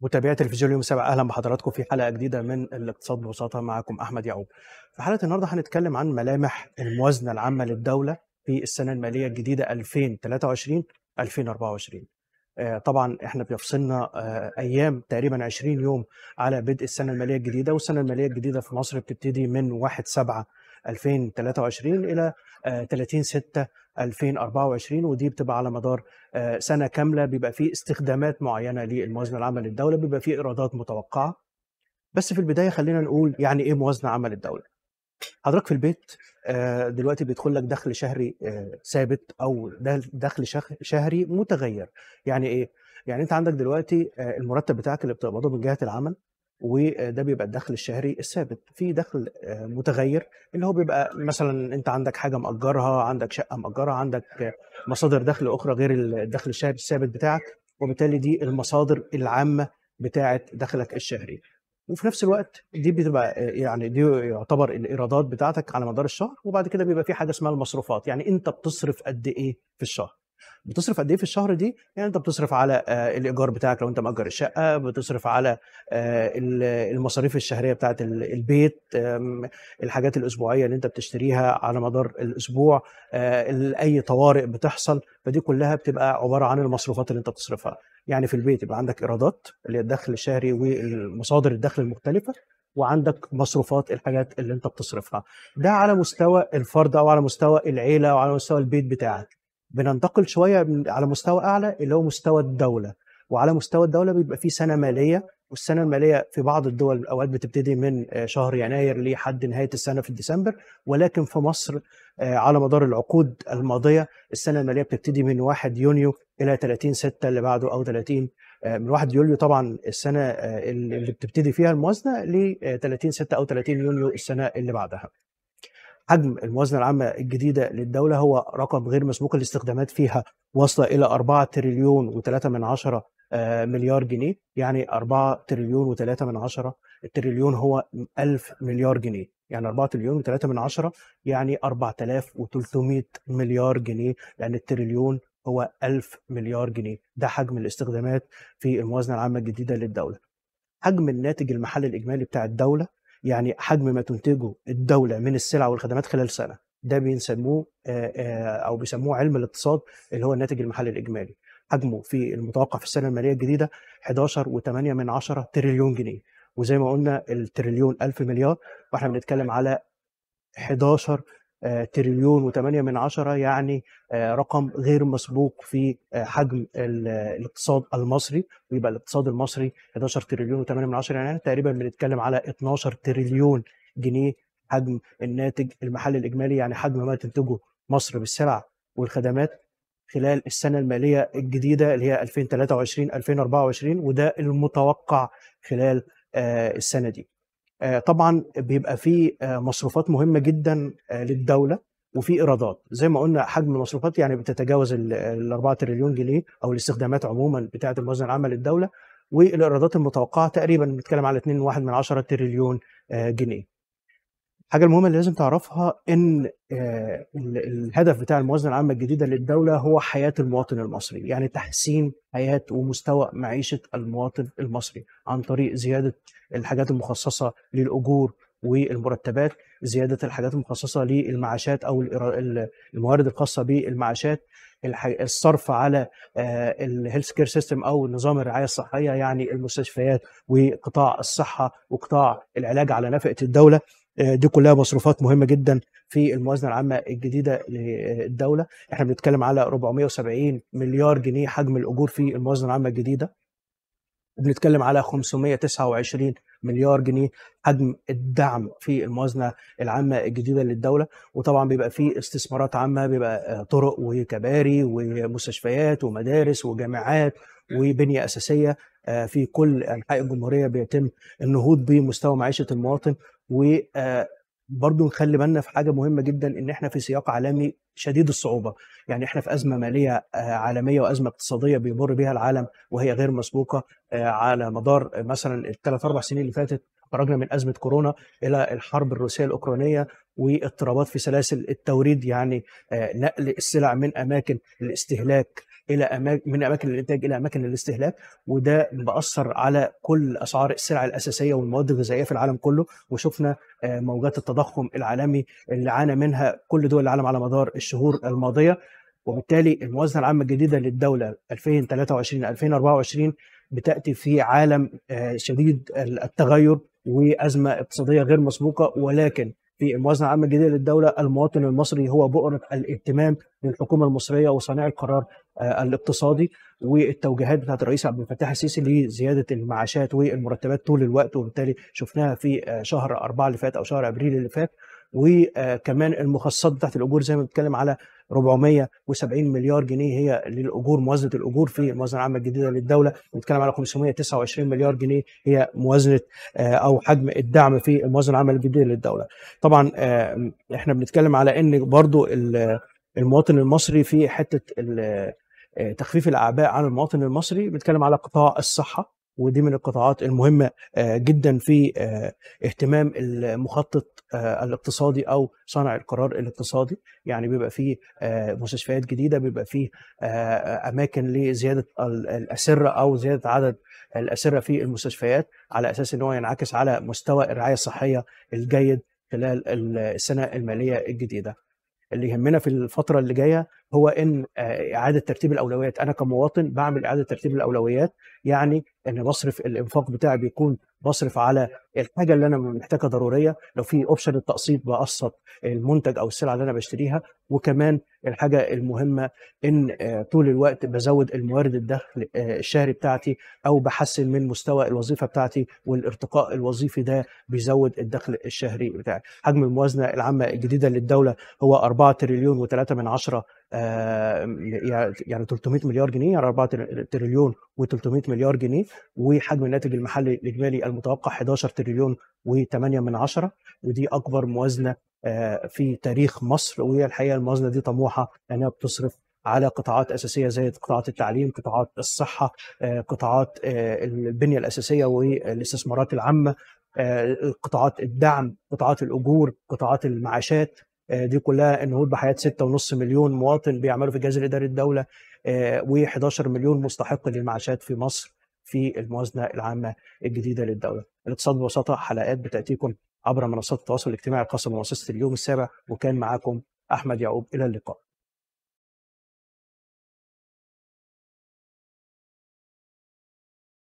متابعي تلفزيون اليوم سبعة اهلا بحضراتكم في حلقه جديده من الاقتصاد ببساطه معكم احمد يعقوب. في حلقه النهارده هنتكلم عن ملامح الموازنه العامه للدوله في السنه الماليه الجديده 2023 2024. آه، طبعا احنا بيفصلنا آه، ايام تقريبا 20 يوم على بدء السنه الماليه الجديده والسنه الماليه الجديده في مصر بتبتدي من 1 7 2023 الى 30 آه، 6 2024 ودي بتبقى على مدار آه، سنه كامله بيبقى فيه استخدامات معينه للموازنه العامه للدوله بيبقى فيه ايرادات متوقعه بس في البدايه خلينا نقول يعني ايه موازنه عمل الدوله حضرتك في البيت آه، دلوقتي بيدخل لك دخل شهري آه، ثابت او دخل شهري متغير يعني ايه يعني انت عندك دلوقتي المرتب بتاعك اللي بتقبضه من جهه العمل وده بيبقى الدخل الشهري الثابت في دخل آه، متغير اللي هو بيبقى مثلا انت عندك حاجه مأجرها عندك شقه مأجرها عندك مصادر دخل اخرى غير الدخل الشهري الثابت بتاعك وبالتالي دي المصادر العامه بتاعه دخلك الشهري وفي نفس الوقت دي بتبقى آه، يعني دي يعتبر الايرادات بتاعتك على مدار الشهر وبعد كده بيبقى في حاجه اسمها المصروفات يعني انت بتصرف قد ايه في الشهر بتصرف قد ايه في الشهر دي يعني انت بتصرف على آه، الايجار بتاعك لو انت مأجر الشقه بتصرف على آه، المصاريف الشهريه بتاعه البيت الحاجات الاسبوعيه اللي انت بتشتريها على مدار الاسبوع آه، اي طوارئ بتحصل فدي كلها بتبقى عباره عن المصروفات اللي انت بتصرفها يعني في البيت يبقى عندك ايرادات اللي هي الدخل الشهري ومصادر الدخل المختلفه وعندك مصروفات الحاجات اللي انت بتصرفها ده على مستوى الفرد او على مستوى العيله او على مستوى البيت بتاعك بننتقل شويه على مستوى اعلى اللي هو مستوى الدوله وعلى مستوى الدوله بيبقى في سنه ماليه والسنه الماليه في بعض الدول اوقات بتبتدي من آه، شهر يناير لحد نهايه السنه في ديسمبر ولكن في مصر آه، على مدار العقود الماضيه السنه الماليه بتبتدي من 1 يونيو الى 30 6 اللي بعده او 30 آه، من 1 يوليو طبعا السنه اللي بتبتدي فيها الموازنه ل 30 6 او 30 يونيو السنه اللي بعدها. حجم الموازنة العامة الجديدة للدولة هو رقم غير مسبوق الاستخدامات فيها واصلة إلى 4 تريليون و3 من عشرة آه، مليار جنيه يعني 4 تريليون و3 من عشرة التريليون هو 1000 مليار جنيه يعني 4 تريليون و3 من عشرة يعني 4300 مليار جنيه لأن التريليون هو 1000 مليار جنيه ده حجم الاستخدامات في الموازنة العامة الجديدة للدولة حجم الناتج المحلي الإجمالي بتاع الدولة يعني حجم ما تنتجه الدوله من السلع والخدمات خلال سنه ده بنسموه او بيسموه علم الاقتصاد اللي هو الناتج المحلي الاجمالي حجمه في المتوقع في السنه الماليه الجديده 11 11.8 من 10 تريليون جنيه وزي ما قلنا التريليون ألف مليار واحنا بنتكلم على 11 آه، تريليون و8 من عشرة يعني آه، رقم غير مسبوق في آه، حجم الاقتصاد المصري ويبقى الاقتصاد المصري 11 تريليون و8 من عشرة يعني تقريبا بنتكلم على 12 تريليون جنيه حجم الناتج المحلي الإجمالي يعني حجم ما تنتجه مصر بالسلع والخدمات خلال السنة المالية الجديدة اللي هي 2023 2024 وده المتوقع خلال السنة دي آه، طبعا بيبقى في آه، مصروفات مهمه جدا آه، للدوله وفي ايرادات زي ما قلنا حجم المصروفات يعني بتتجاوز ال 4 تريليون جنيه او الاستخدامات عموما بتاعه الموازنه العامه للدوله والايرادات المتوقعه تقريبا بنتكلم على 2.1 تريليون جنيه الحاجه المهمه اللي لازم تعرفها ان آه، الهدف بتاع الموازنه العامه الجديده للدوله هو حياه المواطن المصري يعني تحسين حياه ومستوى معيشه المواطن المصري عن طريق زياده الحاجات المخصصه للاجور والمرتبات زياده الحاجات المخصصه للمعاشات او الموارد الخاصه بالمعاشات الصرف على الهيلث كير سيستم او نظام الرعايه الصحيه يعني المستشفيات وقطاع الصحه وقطاع العلاج على نفقه الدوله آه، دي كلها مصروفات مهمه جدا في الموازنه العامه الجديده للدوله احنا بنتكلم على 470 مليار جنيه حجم الاجور في الموازنه العامه الجديده وبنتكلم على 529 مليار جنيه حجم الدعم في الموازنه العامه الجديده للدوله وطبعا بيبقى في استثمارات عامه بيبقى آه، طرق وكباري ومستشفيات ومدارس وجامعات وبنيه اساسيه آه، في كل انحاء الجمهوريه بيتم النهوض بمستوى معيشه المواطن وبرضه آه، نخلي بالنا في حاجه مهمه جدا ان احنا في سياق عالمي شديد الصعوبه يعني احنا في ازمه ماليه آه، عالميه وازمه اقتصاديه بيمر بها العالم وهي غير مسبوقه آه، على مدار مثلا الثلاث اربع سنين اللي فاتت خرجنا من ازمه كورونا الى الحرب الروسيه الاوكرانيه واضطرابات في سلاسل التوريد يعني نقل السلع من اماكن الاستهلاك الى أماكن من اماكن الانتاج الى اماكن الاستهلاك وده باثر على كل اسعار السلع الاساسيه والمواد الغذائيه في العالم كله وشفنا آه، موجات التضخم العالمي اللي عانى منها كل دول العالم على مدار الشهور الماضيه وبالتالي الموازنه العامه الجديده للدوله 2023 2024 بتاتي في عالم آه، شديد التغير وازمه اقتصاديه غير مسبوقه ولكن في الموازنه العامه الجديده للدوله المواطن المصري هو بؤره الاهتمام للحكومه المصريه وصانعي القرار آه، الاقتصادي والتوجيهات بتاعت الرئيس عبد الفتاح السيسي لزياده المعاشات والمرتبات طول الوقت وبالتالي شفناها في آه، شهر أربعة اللي فات او شهر ابريل اللي فات وكمان المخصصات بتاعت الاجور زي ما بنتكلم على 470 مليار جنيه هي للاجور موازنه الاجور في الموازنه العامه الجديده للدوله بنتكلم على 529 مليار جنيه هي موازنه آه، او حجم الدعم في الموازنه العامه الجديده للدوله طبعا احنا بنتكلم على ان برضو المواطن المصري في حته آه، تخفيف الاعباء عن المواطن المصري بنتكلم على قطاع الصحه ودي من القطاعات المهمه آه، جدا في آه، اهتمام المخطط الاقتصادي او صانع القرار الاقتصادي يعني بيبقى فيه مستشفيات جديده بيبقى فيه اماكن لزياده الاسره او زياده عدد الاسره في المستشفيات على اساس ان هو ينعكس على مستوى الرعايه الصحيه الجيد خلال السنه الماليه الجديده اللي يهمنا في الفتره اللي جايه هو ان آه، اعاده ترتيب الاولويات انا كمواطن بعمل اعاده ترتيب الاولويات يعني ان بصرف الانفاق بتاعي بيكون بصرف على الحاجه اللي انا محتاجها ضروريه لو في اوبشن التقسيط بقسط المنتج او السلعه اللي انا بشتريها وكمان الحاجه المهمه ان آه، طول الوقت بزود الموارد الدخل آه، الشهري بتاعتي او بحسن من مستوى الوظيفه بتاعتي والارتقاء الوظيفي ده بيزود الدخل الشهري بتاعي حجم الموازنه العامه الجديده للدوله هو 4 تريليون و3 من عشرة آه، يعني 300 مليار جنيه يعني 4 تريليون و300 مليار جنيه وحجم الناتج المحلي الاجمالي المتوقع 11 تريليون و8 من عشرة ودي اكبر موازنه آه، في تاريخ مصر وهي الحقيقه الموازنه دي طموحه لانها بتصرف على قطاعات اساسيه زي قطاعات التعليم، قطاعات الصحه، آه، قطاعات البنيه الاساسيه والاستثمارات العامه، قطاعات الدعم، قطاعات الاجور، قطاعات المعاشات، آه، دي كلها نهوض بحياه 6.5 مليون مواطن بيعملوا في الجهاز الاداري الدوله آه، و11 مليون مستحق للمعاشات في مصر في الموازنه العامه الجديده للدوله. الاقتصاد ببساطه حلقات بتاتيكم عبر منصات التواصل الاجتماعي الخاصه بمؤسسه اليوم السابع وكان معاكم احمد يعقوب الى اللقاء.